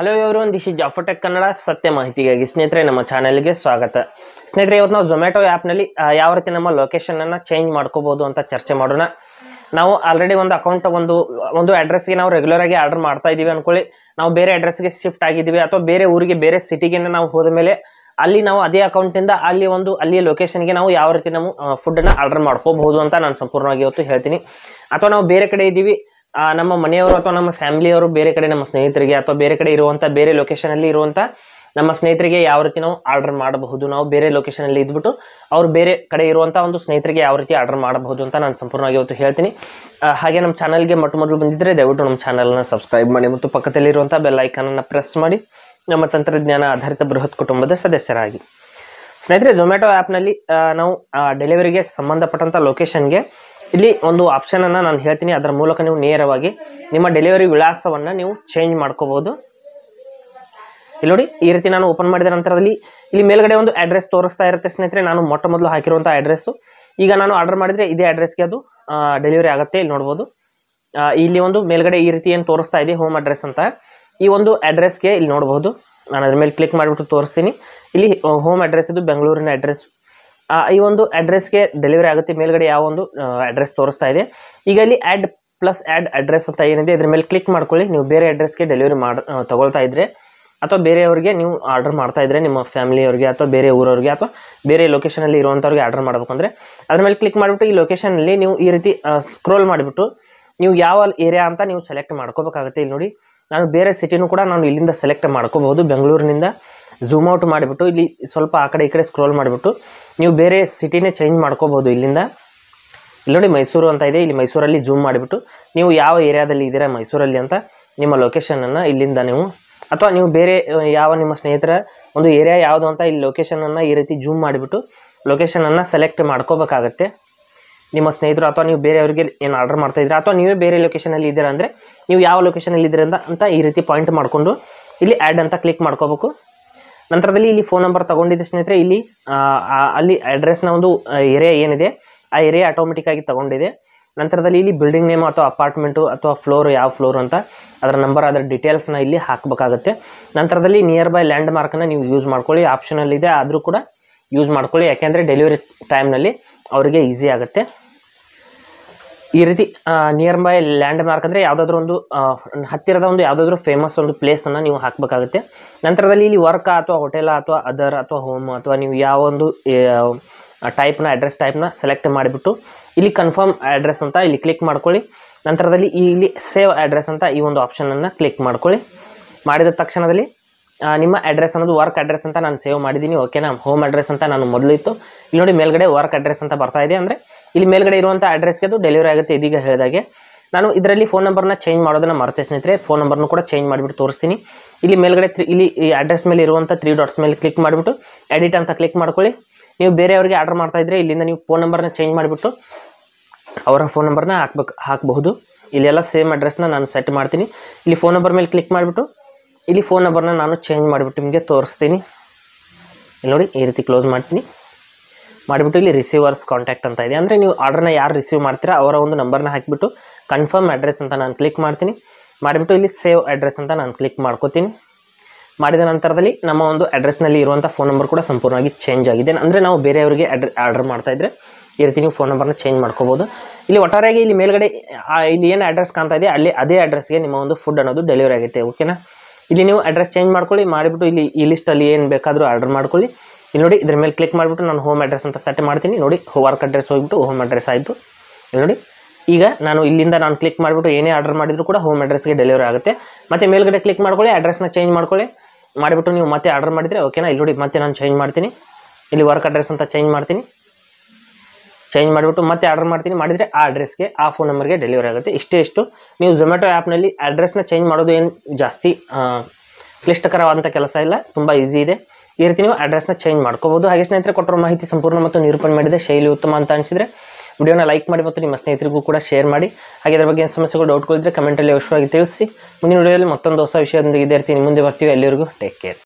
hello ಇವರು ಒಂದು is ಜಾಫೋಟೆಕ್ Kannada ಸತ್ಯ ಮಾಹಿತಿಗಾಗಿ ಸ್ನೇಹಿತರೆ ನಮ್ಮ ಚಾನಲ್ಗೆ ಸ್ವಾಗತ ಸ್ನೇಹಿತರೆ ಇವತ್ತು ನಾವು ಝೊಮ್ಯಾಟೊ ಆ್ಯಪ್ನಲ್ಲಿ ಯಾವ ರೀತಿ ನಮ್ಮ ಲೊಕೇಶನನ್ನು ಚೇಂಜ್ ಮಾಡ್ಕೋಬೋದು ಅಂತ ಚರ್ಚೆ ಮಾಡೋಣ ನಾವು ಆಲ್ರೆಡಿ ಒಂದು ಅಕೌಂಟ್ ಒಂದು ಒಂದು ಅಡ್ರೆಸ್ಗೆ ನಾವು ರೆಗ್ಯುಲರ್ ಆಗಿ ಆರ್ಡರ್ ಮಾಡ್ತಾ ಇದ್ದೀವಿ ಅಂದ್ಕೊಳ್ಳಿ ನಾವು ಬೇರೆ ಅಡ್ರೆಸ್ಗೆ ಶಿಫ್ಟ್ ಆಗಿದ್ದೀವಿ ಅಥವಾ ಬೇರೆ ಊರಿಗೆ ಬೇರೆ ಸಿಟಿಗೆ ನಾವು ಹೋದ ಮೇಲೆ ಅಲ್ಲಿ ನಾವು ಅದೇ ಅಕೌಂಟಿಂದ ಅಲ್ಲಿ ಒಂದು ಅಲ್ಲಿಯ ಲೊಕೇಶನ್ಗೆ ನಾವು ಯಾವ ರೀತಿ ನಾವು ಫುಡ್ಡನ್ನು ಆರ್ಡರ್ ಮಾಡ್ಕೋಬಹುದು ಅಂತ ನಾನು ಸಂಪೂರ್ಣವಾಗಿ ಇವತ್ತು ಹೇಳ್ತೀನಿ ಅಥವಾ ನಾವು ಬೇರೆ ಕಡೆ ಇದ್ದೀವಿ ನಮ್ಮ ಮನೆಯವರು ಅಥವಾ ನಮ್ಮ ಫ್ಯಾಮಿಲಿಯವರು ಬೇರೆ ಕಡೆ ನಮ್ಮ ಸ್ನೇಹಿತರಿಗೆ ಅಥವಾ ಬೇರೆ ಕಡೆ ಇರುವಂಥ ಬೇರೆ ಲೊಕೇಶನ್ ಅಲ್ಲಿ ಇರುವಂಥ ನಮ್ಮ ಸ್ನೇಹಿತರಿಗೆ ಯಾವ ರೀತಿ ನಾವು ಆರ್ಡರ್ ಮಾಡಬಹುದು ನಾವು ಬೇರೆ ಲೊಕೇಶನ್ ಅಲ್ಲಿ ಇದ್ಬಿಟ್ಟು ಅವ್ರು ಬೇರೆ ಕಡೆ ಇರುವಂಥ ಒಂದು ಸ್ನೇಹಿತರಿಗೆ ಯಾವ ರೀತಿ ಆರ್ಡರ್ ಮಾಡಬಹುದು ಅಂತ ನಾನು ಸಂಪೂರ್ಣವಾಗಿ ಇವತ್ತು ಹೇಳ್ತೀನಿ ಹಾಗೆ ನಮ್ಮ ಚಾನಲ್ಗೆ ಮೊಟ್ಟ ಮೊದಲು ಬಂದಿದ್ದರೆ ದಯವಿಟ್ಟು ನಮ್ಮ ಚಾನಲ್ನ ಸಬ್ಸ್ಕ್ರೈಬ್ ಮಾಡಿ ಮತ್ತು ಪಕ್ಕದಲ್ಲಿರುವಂಥ ಬೆಲ್ ಐಕನನ್ನು ಪ್ರೆಸ್ ಮಾಡಿ ನಮ್ಮ ತಂತ್ರಜ್ಞಾನ ಆಧಾರಿತ ಬೃಹತ್ ಕುಟುಂಬದ ಸದಸ್ಯರಾಗಿ ಸ್ನೇಹಿತರೆ ಝೊಮ್ಯಾಟೊ ಆ್ಯಪ್ನಲ್ಲಿ ನಾವು ಡೆಲಿವರಿಗೆ ಸಂಬಂಧಪಟ್ಟಂಥ ಲೊಕೇಶನ್ಗೆ ಇಲ್ಲಿ ಒಂದು ಆಪ್ಷನನ್ನು ನಾನು ಹೇಳ್ತೀನಿ ಅದರ ಮೂಲಕ ನೀವು ನೇರವಾಗಿ ನಿಮ್ಮ ಡೆಲಿವರಿ ವಿಳಾಸವನ್ನು ನೀವು ಚೇಂಜ್ ಮಾಡ್ಕೋಬೋದು ಇಲ್ಲಿ ನೋಡಿ ಈ ರೀತಿ ನಾನು ಓಪನ್ ಮಾಡಿದ ನಂತರದಲ್ಲಿ ಇಲ್ಲಿ ಮೇಲ್ಗಡೆ ಒಂದು ಅಡ್ರೆಸ್ ತೋರಿಸ್ತಾ ಇರುತ್ತೆ ಸ್ನೇಹಿತರೆ ನಾನು ಮೊಟ್ಟ ಮೊದಲು ಹಾಕಿರುವಂಥ ಅಡ್ರೆಸ್ಸು ಈಗ ನಾನು ಆರ್ಡರ್ ಮಾಡಿದರೆ ಇದೇ ಅಡ್ರೆಸ್ಗೆ ಅದು ಡೆಲಿವರಿ ಆಗುತ್ತೆ ಇಲ್ಲಿ ನೋಡ್ಬೋದು ಇಲ್ಲಿ ಒಂದು ಮೇಲ್ಗಡೆ ಈ ರೀತಿ ಏನು ತೋರಿಸ್ತಾ ಇದೆ ಹೋಮ್ ಅಡ್ರೆಸ್ ಅಂತ ಈ ಒಂದು ಅಡ್ರೆಸ್ಗೆ ಇಲ್ಲಿ ನೋಡ್ಬೋದು ನಾನು ಅದ್ರ ಮೇಲೆ ಕ್ಲಿಕ್ ಮಾಡಿಬಿಟ್ಟು ತೋರಿಸ್ತೀನಿ ಇಲ್ಲಿ ಹೋಮ್ ಅಡ್ರೆಸ್ ಇದು ಬೆಂಗಳೂರಿನ ಅಡ್ರೆಸ್ ಈ ಒಂದು ಅಡ್ರೆಸ್ಗೆ ಡೆಲಿವರಿ ಆಗುತ್ತೆ ಮೇಲ್ಗಡೆ ಯಾವ ಒಂದು ಅಡ್ರೆಸ್ ತೋರಿಸ್ತಾ ಇದೆ ಈಗ ಇಲ್ಲಿ ಆ್ಯಡ್ ಪ್ಲಸ್ ಆ್ಯಡ್ ಅಡ್ರೆಸ್ ಅಂತ ಏನಿದೆ ಇದ್ರ ಮೇಲೆ ಕ್ಲಿಕ್ ಮಾಡ್ಕೊಳ್ಳಿ ನೀವು ಬೇರೆ ಅಡ್ರೆಸ್ಗೆ ಡೆಲಿವರಿ ಮಾಡಿ ತೊಗೊಳ್ತಾ ಇದ್ದರೆ ಅಥವಾ ಬೇರೆಯವರಿಗೆ ನೀವು ಆರ್ಡರ್ ಮಾಡ್ತಾ ಇದ್ರೆ ನಿಮ್ಮ ಫ್ಯಾಮಿಲಿಯವ್ರಿಗೆ ಅಥವಾ ಬೇರೆ ಊರವ್ರಿಗೆ ಅಥವಾ ಬೇರೆ ಲೊಕೇಶನಲ್ಲಿ ಇರುವಂಥವ್ರಿಗೆ ಆರ್ಡರ್ ಮಾಡಬೇಕಂದ್ರೆ ಅದ್ರ ಮೇಲೆ ಕ್ಲಿಕ್ ಮಾಡಿಬಿಟ್ಟು ಈ ಲೊಕೇಶನಲ್ಲಿ ನೀವು ಈ ರೀತಿ ಸ್ಕ್ರೋಲ್ ಮಾಡಿಬಿಟ್ಟು ನೀವು ಯಾವ ಏರಿಯಾ ಅಂತ ನೀವು ಸೆಲೆಕ್ಟ್ ಮಾಡ್ಕೋಬೇಕಾಗುತ್ತೆ ಇಲ್ಲಿ ನೋಡಿ ನಾನು ಬೇರೆ ಸಿಟಿನೂ ಕೂಡ ನಾನು ಇಲ್ಲಿಂದ ಸೆಲೆಕ್ಟ್ ಮಾಡ್ಕೋಬೋದು ಬೆಂಗಳೂರಿನಿಂದ ಝೂಮ್ ಔಟ್ ಮಾಡಿಬಿಟ್ಟು ಇಲ್ಲಿ ಸ್ವಲ್ಪ ಆ ಕಡೆ ಈ ಕಡೆ ಸ್ಕ್ರೋಲ್ ಮಾಡಿಬಿಟ್ಟು ನೀವು ಬೇರೆ ಸಿಟಿನೇ ಚೇಂಜ್ ಮಾಡ್ಕೋಬೋದು ಇಲ್ಲಿಂದ ಇಲ್ಲಿ ನೋಡಿ ಮೈಸೂರು ಅಂತ ಇದೆ ಇಲ್ಲಿ ಮೈಸೂರಲ್ಲಿ ಜೂಮ್ ಮಾಡಿಬಿಟ್ಟು ನೀವು ಯಾವ ಏರಿಯಾದಲ್ಲಿ ಇದ್ದೀರಾ ಮೈಸೂರಲ್ಲಿ ಅಂತ ನಿಮ್ಮ ಲೊಕೇಶನನ್ನು ಇಲ್ಲಿಂದ ನೀವು ಅಥವಾ ನೀವು ಬೇರೆ ಯಾವ ನಿಮ್ಮ ಸ್ನೇಹಿತರ ಒಂದು ಏರಿಯಾ ಯಾವುದು ಅಂತ ಇಲ್ಲಿ ಲೊಕೇಶನನ್ನು ಈ ರೀತಿ ಜೂಮ್ ಮಾಡಿಬಿಟ್ಟು ಲೊಕೇಶನನ್ನು ಸೆಲೆಕ್ಟ್ ಮಾಡ್ಕೋಬೇಕಾಗತ್ತೆ ನಿಮ್ಮ ಸ್ನೇಹಿತರು ಅಥವಾ ನೀವು ಬೇರೆಯವರಿಗೆ ಏನು ಆರ್ಡರ್ ಮಾಡ್ತಾಯಿದ್ದೀರಾ ಅಥವಾ ನೀವೇ ಬೇರೆ ಲೊಕೇಶನಲ್ಲಿ ಇದ್ದೀರಾ ಅಂದರೆ ನೀವು ಯಾವ ಲೊಕೇಶನಲ್ಲಿ ಇದ್ದೀರಾ ಅಂತ ಈ ರೀತಿ ಪಾಯಿಂಟ್ ಮಾಡಿಕೊಂಡು ಇಲ್ಲಿ ಆ್ಯಡ್ ಅಂತ ಕ್ಲಿಕ್ ಮಾಡ್ಕೋಬೇಕು ನಂತರದಲ್ಲಿ ಇಲ್ಲಿ ಫೋನ್ ನಂಬರ್ ತಗೊಂಡಿದ್ದ ಸ್ನೇಹಿತರೆ ಇಲ್ಲಿ ಅಲ್ಲಿ ಅಡ್ರೆಸ್ನ ಒಂದು ಏರಿಯಾ ಏನಿದೆ ಆ ಏರಿಯಾ ಆಟೋಮೆಟಿಕ್ ಆಗಿ ತಗೊಂಡಿದೆ ನಂತರದಲ್ಲಿ ಇಲ್ಲಿ ಬಿಲ್ಡಿಂಗ್ ನೇಮ್ ಅಥವಾ ಅಪಾರ್ಟ್ಮೆಂಟು ಅಥವಾ ಫ್ಲೋರ್ ಯಾವ ಫ್ಲೋರ್ ಅಂತ ಅದರ ನಂಬರ್ ಅದರ ಡೀಟೇಲ್ಸ್ನ ಇಲ್ಲಿ ಹಾಕಬೇಕಾಗುತ್ತೆ ನಂತರದಲ್ಲಿ ನಿಯರ್ ಬೈ ಲ್ಯಾಂಡ್ ಮಾರ್ಕನ್ನು ನೀವು ಯೂಸ್ ಮಾಡ್ಕೊಳ್ಳಿ ಆಪ್ಷನಲ್ಲಿದೆ ಆದರೂ ಕೂಡ ಯೂಸ್ ಮಾಡ್ಕೊಳ್ಳಿ ಯಾಕೆಂದರೆ ಡೆಲಿವರಿ ಟೈಮ್ನಲ್ಲಿ ಅವರಿಗೆ ಈಸಿ ಆಗುತ್ತೆ ಈ ರೀತಿ ನಿಯರ್ ಬೈ ಲ್ಯಾಂಡ್ ಮಾರ್ಕ್ ಅಂದರೆ ಯಾವುದಾದ್ರೂ ಒಂದು ಹತ್ತಿರದ ಒಂದು ಯಾವುದಾದ್ರೂ ಫೇಮಸ್ ಒಂದು ಪ್ಲೇಸನ್ನು ನೀವು ಹಾಕಬೇಕಾಗುತ್ತೆ ನಂತರದಲ್ಲಿ ಇಲ್ಲಿ ವರ್ಕ್ ಅಥವಾ ಹೋಟೆಲ್ ಅಥವಾ ಅದರ್ ಅಥವಾ ಹೋಮ್ ಅಥವಾ ನೀವು ಯಾವ ಒಂದು ಟೈಪ್ನ ಅಡ್ರೆಸ್ ಟೈಪ್ನ ಸೆಲೆಕ್ಟ್ ಮಾಡಿಬಿಟ್ಟು ಇಲ್ಲಿ ಕನ್ಫರ್ಮ್ ಅಡ್ರೆಸ್ ಅಂತ ಇಲ್ಲಿ ಕ್ಲಿಕ್ ಮಾಡ್ಕೊಳ್ಳಿ ನಂತರದಲ್ಲಿ ಇಲ್ಲಿ ಸೇವ್ ಅಡ್ರೆಸ್ ಅಂತ ಈ ಒಂದು ಆಪ್ಷನನ್ನು ಕ್ಲಿಕ್ ಮಾಡ್ಕೊಳ್ಳಿ ಮಾಡಿದ ತಕ್ಷಣದಲ್ಲಿ ನಿಮ್ಮ ಅಡ್ರೆಸ್ ಅನ್ನೋದು ವರ್ಕ್ ಅಡ್ರೆಸ್ ಅಂತ ನಾನು ಸೇವ್ ಮಾಡಿದ್ದೀನಿ ಓಕೆನಾ ಹೋಮ್ ಅಡ್ರೆಸ್ ಅಂತ ನಾನು ಮೊದಲು ಇತ್ತು ಇಲ್ಲಿ ನೋಡಿ ಮೇಲ್ಗಡೆ ವರ್ಕ್ ಅಡ್ರೆಸ್ ಅಂತ ಬರ್ತಾ ಇದೆ ಅಂದರೆ ಇಲ್ಲಿ ಮೇಲ್ಗಡೆ ಇರುವಂಥ ಅಡ್ರೆಸ್ಗೆ ಅದು ಡೆಲಿವರಿ ಆಗುತ್ತೆ ಇದೀಗ ಹೇಳಿದಾಗೆ ನಾನು ಇದರಲ್ಲಿ ಫೋನ್ ನಂಬರ್ನ ಚೇಂಜ್ ಮಾಡೋದನ್ನು ಮರ್ತೆ ಸ್ನೇಹಿತರೆ ಫೋನ್ ನಂಬರ್ನು ಕೂಡ ಚೇಂಜ್ ಮಾಡಿಬಿಟ್ಟು ತೋರಿಸ್ತೀನಿ ಇಲ್ಲಿ ಮೇಲ್ಗಡೆ ತ್ರೀ ಇಲ್ಲಿ ಈ ಅಡ್ರೆಸ್ ಮೇಲೆ ಇರುವಂಥ ತ್ರೀ ಡಾಟ್ಸ್ ಮೇಲೆ ಕ್ಲಿಕ್ ಮಾಡಿಬಿಟ್ಟು ಎಡಿಟ್ ಅಂತ ಕ್ಲಿಕ್ ಮಾಡ್ಕೊಳ್ಳಿ ನೀವು ಬೇರೆಯವರಿಗೆ ಆರ್ಡರ್ ಮಾಡ್ತಾ ಇಲ್ಲಿಂದ ನೀವು ಫೋನ್ ನಂಬರ್ನ ಚೇಂಜ್ ಮಾಡಿಬಿಟ್ಟು ಅವರ ಫೋನ್ ನಂಬರ್ನ ಹಾಕ್ಬೇಕು ಹಾಕಬಹುದು ಇಲ್ಲೆಲ್ಲ ಸೇಮ್ ಅಡ್ರೆಸ್ನ ನಾನು ಸೆಟ್ ಮಾಡ್ತೀನಿ ಇಲ್ಲಿ ಫೋನ್ ನಂಬರ್ ಮೇಲೆ ಕ್ಲಿಕ್ ಮಾಡಿಬಿಟ್ಟು ಇಲ್ಲಿ ಫೋನ್ ನಂಬರ್ನ ನಾನು ಚೇಂಜ್ ಮಾಡಿಬಿಟ್ಟು ನಿಮಗೆ ತೋರಿಸ್ತೀನಿ ಇಲ್ಲಿ ನೋಡಿ ಈ ರೀತಿ ಕ್ಲೋಸ್ ಮಾಡ್ತೀನಿ ಮಾಡಿಬಿಟ್ಟು ಇಲ್ಲಿ ರಿಸೀವರ್ಸ್ ಕಾಂಟ್ಯಾಕ್ಟ್ ಅಂತ ಇದೆ ಅಂದರೆ ನೀವು ಆರ್ಡರ್ನ ಯಾರು ರಿಸೀವ್ ಮಾಡ್ತೀರಾ ಅವರ ಒಂದು ನಂಬರ್ನ ಹಾಕಿಬಿಟ್ಟು ಕನ್ಫರ್ಮ್ ಅಡ್ರೆಸ್ ಅಂತ ನಾನು ಕ್ಲಿಕ್ ಮಾಡ್ತೀನಿ ಮಾಡಿಬಿಟ್ಟು ಇಲ್ಲಿ ಸೇವ್ ಅಡ್ರೆಸ್ ಅಂತ ನಾನು ಕ್ಲಿಕ್ ಮಾಡ್ಕೋತೀನಿ ಮಾಡಿದ ನಂತರದಲ್ಲಿ ನಮ್ಮ ಒಂದು ಅಡ್ರೆಸ್ನಲ್ಲಿ ಇರುವಂಥ ಫೋನ್ ನಂಬರ್ ಕೂಡ ಸಂಪೂರ್ಣವಾಗಿ ಚೇಂಜ್ ಆಗಿದೆ ಅಂದರೆ ನಾವು ಬೇರೆಯವರಿಗೆ ಅಡ್ರೆ ಆರ್ಡರ್ ಮಾಡ್ತಾಯಿದ್ರೆ ಈ ರೀತಿ ನೀವು ಫೋನ್ ನಂಬರ್ನ ಚೇಂಜ್ ಮಾಡ್ಕೋಬೋದು ಇಲ್ಲಿ ಒಟ್ಟಾರೆಯಾಗಿ ಇಲ್ಲಿ ಮೇಲ್ಗಡೆ ಇಲ್ಲಿ ಏನು ಅಡ್ರೆಸ್ ಕಾಣ್ತಾ ಇದೆ ಅಲ್ಲಿ ಅದೇ ಅಡ್ರೆಸ್ಗೆ ನಿಮ್ಮ ಒಂದು ಫುಡ್ ಅನ್ನೋದು ಡೆಲಿವರಿ ಆಗುತ್ತೆ ಓಕೆನಾ ಇಲ್ಲಿ ನೀವು ಅಡ್ರೆಸ್ ಚೇಂಜ್ ಮಾಡ್ಕೊಳ್ಳಿ ಮಾಡಿಬಿಟ್ಟು ಇಲ್ಲಿ ಈ ಲಿಸ್ಟಲ್ಲಿ ಏನು ಬೇಕಾದರೂ ಆರ್ಡರ್ ಮಾಡ್ಕೊಳ್ಳಿ ಇಲ್ಲಿ ನೋಡಿ ಇದ್ರ ಮೇಲೆ ಕ್ಲಿಕ್ ಮಾಡಿಬಿಟ್ಟು ನಾನು ಹೋಮ್ ಅಡ್ರೆಸ್ ಅಂತ ಸೆಟ್ ಮಾಡ್ತೀನಿ ನೋಡಿ ವರ್ಕ್ ಅಡ್ರೆಸ್ ಹೋಗಿಬಿಟ್ಟು ಹೋಮ್ ಅಡ್ರೆಸ್ ಆಯಿತು ಇಲ್ಲಿ ನೋಡಿ ಈಗ ನಾನು ಇಲ್ಲಿಂದ ನಾನು ಕ್ಲಿಕ್ ಮಾಡಿಬಿಟ್ಟು ಏನೇ ಆರ್ಡರ್ ಮಾಡಿದರೂ ಕೂಡ ಹೋಮ್ ಅಡ್ರೆಸ್ಗೆ ಡೆಲಿವರಿ ಆಗುತ್ತೆ ಮತ್ತೆ ಮೇಲ್ಗಡೆ ಕ್ಲಿಕ್ ಮಾಡ್ಕೊಳ್ಳಿ ಅಡ್ರೆಸ್ನ ಚೇಂಜ್ ಮಾಡ್ಕೊಳ್ಳಿ ಮಾಡಿಬಿಟ್ಟು ನೀವು ಮತ್ತೆ ಆರ್ಡರ್ ಮಾಡಿದರೆ ಓಕೆನಾ ಇಲ್ಲಿ ನೋಡಿ ಮತ್ತೆ ನಾನು ಚೇಂಜ್ ಮಾಡ್ತೀನಿ ಇಲ್ಲಿ ವರ್ಕ್ ಅಡ್ರೆಸ್ ಅಂತ ಚೇಂಜ್ ಮಾಡ್ತೀನಿ ಚೇಂಜ್ ಮಾಡಿಬಿಟ್ಟು ಮತ್ತೆ ಆರ್ಡರ್ ಮಾಡ್ತೀನಿ ಮಾಡಿದರೆ ಆ ಅಡ್ರೆಸ್ಗೆ ಆ ಫೋನ್ ನಂಬರ್ಗೆ ಡೆಲಿವರಿ ಆಗುತ್ತೆ ಇಷ್ಟೇ ಇಷ್ಟು ನೀವು ಝೊಮ್ಯಾಟೊ ಆ್ಯಪ್ನಲ್ಲಿ ಅಡ್ರೆಸ್ನ ಚೇಂಜ್ ಮಾಡೋದು ಏನು ಜಾಸ್ತಿ ಕ್ಲಿಷ್ಟಕರವಾದಂಥ ಕೆಲಸ ಇಲ್ಲ ತುಂಬ ಈಸಿ ಇದೆ ಈ ರೀತಿ ನೀವು ಅಡ್ರೆಸ್ನ ಚೇಂಜ್ ಮಾಡ್ಕೋಬೋದು ಹಾಗೆ ಸ್ನೇಹಿತರೆ ಕೊಟ್ಟಿರೋ ಮಾಹಿತಿ ಸಂಪೂರ್ಣ ಮತ್ತು ನಿರೂಪಣೆ ಮಾಡಿದೆ ಶೈಲಿ ಉತ್ತಮ ಅಂತ ಅನಿಸಿದರೆ ವಿಡಿಯೋನ ಲೈಕ್ ಮಾಡಿ ಮತ್ತು ನಿಮ್ಮ ಸ್ನೇಹಿತರಿಗೂ ಕೂಡ ಶೇರ್ ಮಾಡಿ ಹಾಗೆ ಅದರ ಬಗ್ಗೆ ಏನು ಸಮಸ್ಯೆಗಳು ಡೌಟ್ಗಳಿದ್ರೆ ಕಮೆಂಟಲ್ಲಿ ಅವಶ್ಯವಾಗಿ ತಿಳಿಸಿ ಮುಂದಿನ ವಿಡಿಯೋದಲ್ಲಿ ಮತ್ತೊಂದು ಹೊಸ ವಿಷಯದೊಂದಿಗೆ ಇದೇ ರೀತಿ ಮುಂದೆ ಬರ್ತೀವಿ ಅಲ್ಲಿವರೆಗೂ ಟೇಕ್ ಕೇರ್